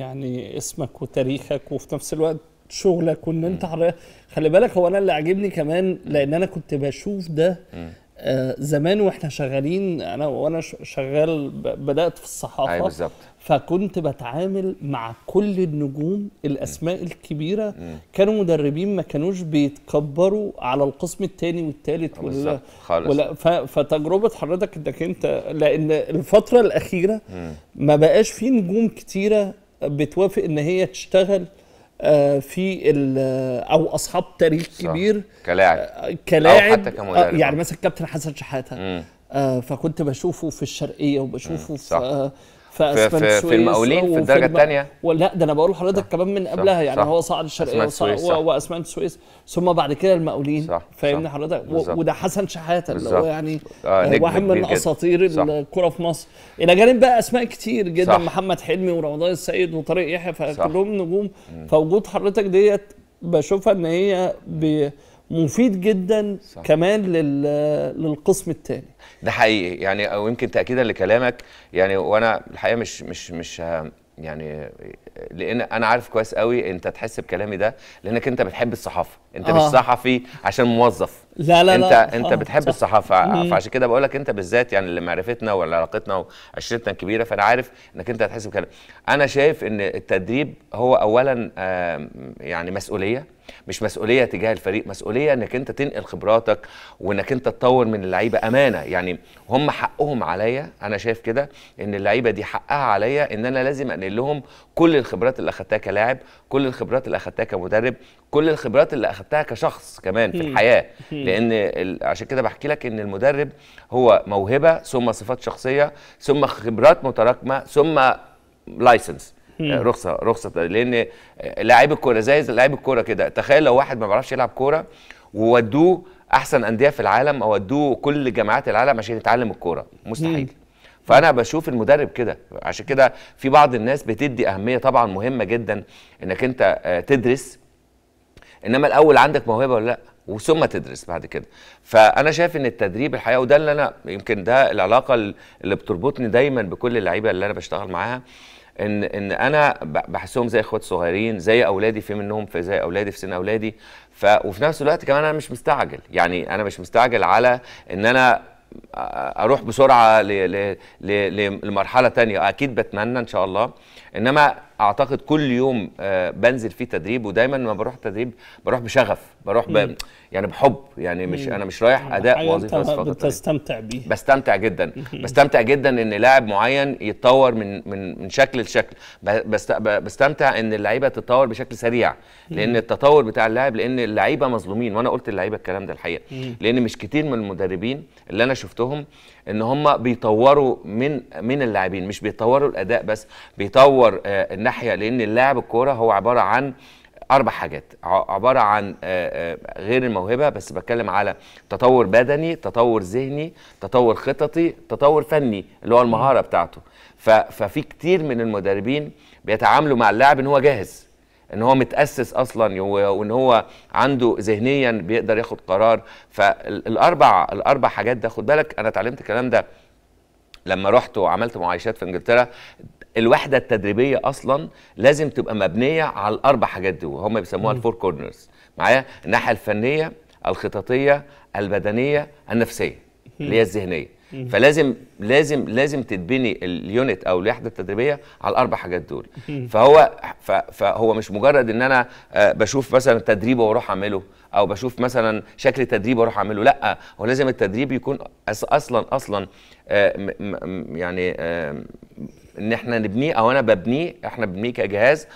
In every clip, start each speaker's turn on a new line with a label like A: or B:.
A: يعني اسمك وتاريخك وفي نفس الوقت شغلك وان انت حضرتك خلي بالك هو انا اللي عاجبني كمان لان انا كنت بشوف ده آه زمان واحنا شغالين انا وانا شغال بدات في الصحافه ايوه بالظبط فكنت بتعامل مع كل النجوم الاسماء الكبيره مم. كانوا مدربين ما كانوش بيتكبروا على القسم الثاني والثالث ولا خالص ولا فتجربه حضرتك انك انت لان الفتره الاخيره مم. ما بقاش في نجوم كتيره بتوافق ان هي تشتغل آه، في آه، او اصحاب تاريخ صح. كبير كلاعب آه، كلاعب أو حتى كمدرب يعني مثلا كابتن حسن شحاته فكنت بشوفه في الشرقيه وبشوفه في في في, في المقاولين في الدرجه الثانيه ولا ده انا بقول لحضرتك كمان من قبلها يعني صح هو صعد الشرقيه واسماعيل السويس ثم بعد كده المقاولين فاهمني حضرتك وده حسن شحاته اللي هو يعني آه, آه، واحد من اساطير الكره في مصر الى جانب بقى اسماء كتير جدا صح. محمد حلمي ورمضان السيد وطارق يحيى فكلهم نجوم فوجود حضرتك ديت بشوفها ان هي مفيد جدا صح. كمان للقسم الثاني
B: ده حقيقي يعني او يمكن تاكيدا لكلامك يعني وانا الحقيقه مش مش مش يعني لان انا عارف كويس قوي انت تحس بكلامي ده لانك انت بتحب الصحافه انت آه. مش صحفي عشان موظف لا لا انت لا. انت آه. بتحب صح. الصحافه فعشان كده بقول لك انت بالذات يعني اللي معرفتنا ولا علاقتنا وعشرتنا الكبيره فانا عارف انك انت هتحس بكلام انا شايف ان التدريب هو اولا يعني مسؤوليه مش مسؤوليه تجاه الفريق مسؤوليه انك انت تنقل خبراتك وانك انت تطور من اللعيبه امانه يعني هم حقهم عليا انا شايف كده ان اللعيبه دي حقها عليا ان انا لازم انقل لهم كل الخبرات اللي اخدتها كلاعب كل الخبرات اللي اخدتها كمدرب كل الخبرات اللي اخدتها كشخص كمان في الحياه لان عشان كده بحكي لك ان المدرب هو موهبه ثم صفات شخصيه ثم خبرات متراكمه ثم لايسنس آه، رخصه رخصه لان آه، لاعب الكوره زي لاعب الكوره كده تخيل لو واحد ما بيعرفش يلعب كوره وودوه احسن انديه في العالم او ودوه كل جامعات العالم عشان يتعلم الكوره مستحيل فانا بشوف المدرب كده عشان كده في بعض الناس بتدي اهميه طبعا مهمه جدا انك انت آه، تدرس انما الاول عندك موهبه ولا لا وثم تدرس بعد كده فانا شايف ان التدريب الحقيقه وده اللي انا يمكن ده العلاقه اللي بتربطني دايما بكل اللعيبه اللي انا بشتغل معاها ان ان انا بحسهم زي اخوات صغيرين زي اولادي في منهم في زي اولادي في سن اولادي ف وفي نفس الوقت كمان انا مش مستعجل يعني انا مش مستعجل على ان انا اروح بسرعه لمرحله تانية اكيد بتمنى ان شاء الله انما اعتقد كل يوم آه، بنزل فيه تدريب ودايما لما بروح تدريب بروح بشغف بروح ب... يعني بحب يعني مش انا مش رايح اداء وظيفه بس فقط بتستمتع بيه بستمتع جدا بستمتع جدا ان لاعب معين يتطور من من من شكل لشكل بستمتع ان اللعيبه تتطور بشكل سريع لان التطور بتاع اللاعب لان اللعيبه مظلومين وانا قلت اللعيبه الكلام ده الحقيقه لان مش كتير من المدربين اللي انا شفتهم ان هم بيطوروا من من اللاعبين مش بيطوروا الاداء بس بيطور آه، الناحيه لان اللاعب الكوره هو عباره عن اربع حاجات عباره عن آه، آه، غير الموهبه بس بتكلم على تطور بدني تطور ذهني تطور خططي تطور فني اللي هو المهاره بتاعته ففي كتير من المدربين بيتعاملوا مع اللاعب ان هو جاهز ان هو متاسس اصلا وان هو عنده ذهنيا بيقدر ياخد قرار فالاربع الاربع حاجات ده خد بالك انا اتعلمت الكلام ده لما رحت وعملت معايشات في انجلترا الوحده التدريبيه اصلا لازم تبقى مبنيه على الاربع حاجات دول هم بيسموها الفور كورنرز معايا الناحيه الفنيه الخططيه البدنيه النفسيه اللي هي الذهنيه فلازم لازم لازم تتبني اليونت او الوحده التدريبيه على الاربع حاجات دول فهو فهو مش مجرد ان انا آه، بشوف مثلا تدريب واروح اعمله او بشوف مثلا شكل تدريب واروح اعمله لا هو لازم التدريب يكون اصلا اصلا آه، يعني آه، ان احنا نبنيه او انا ببنيه احنا بنبنيه كجهاز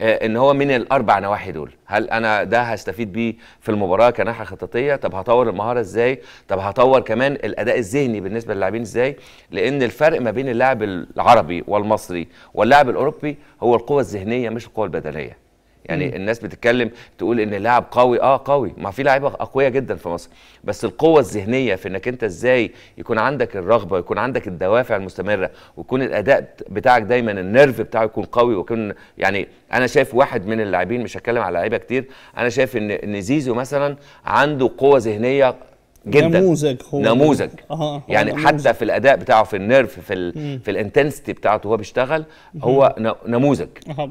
B: آه، ان هو من الاربع نواحي دول هل انا ده هستفيد بيه في المباراه كناحيه خططيه طب هطور المهاره ازاي طب هطور كمان الاداء الذهني بالنسبه للاعبين ازاي لان الفرق ما بين اللاعب العربي والمصري واللاعب الاوروبي هو القوه الذهنيه مش القوه البدنيه يعني م. الناس بتتكلم تقول ان اللاعب قوي اه قوي ما في لعيبه اقوياء جدا في مصر بس القوه الذهنيه في انك انت ازاي يكون عندك الرغبه ويكون عندك الدوافع المستمره ويكون الاداء بتاعك دايما النيرف بتاعه يكون قوي ويكون يعني انا شايف واحد من اللاعبين مش هتكلم على لعيبه كتير انا شايف ان ان زيزو مثلا عنده قوه ذهنيه جدا نموذج هو نموذج
A: آه،, آه يعني نموذج. حتى
B: في الاداء بتاعه في النيرف في الـ في الانتنسيتي بتاعته وهو بيشتغل هو نموذج آه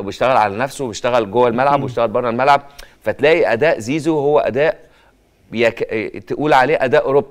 B: بيشتغل على نفسه بيشتغل جوه الملعب وبيشتغل بره الملعب فتلاقي اداء زيزو هو اداء تقول عليه اداء اوروبي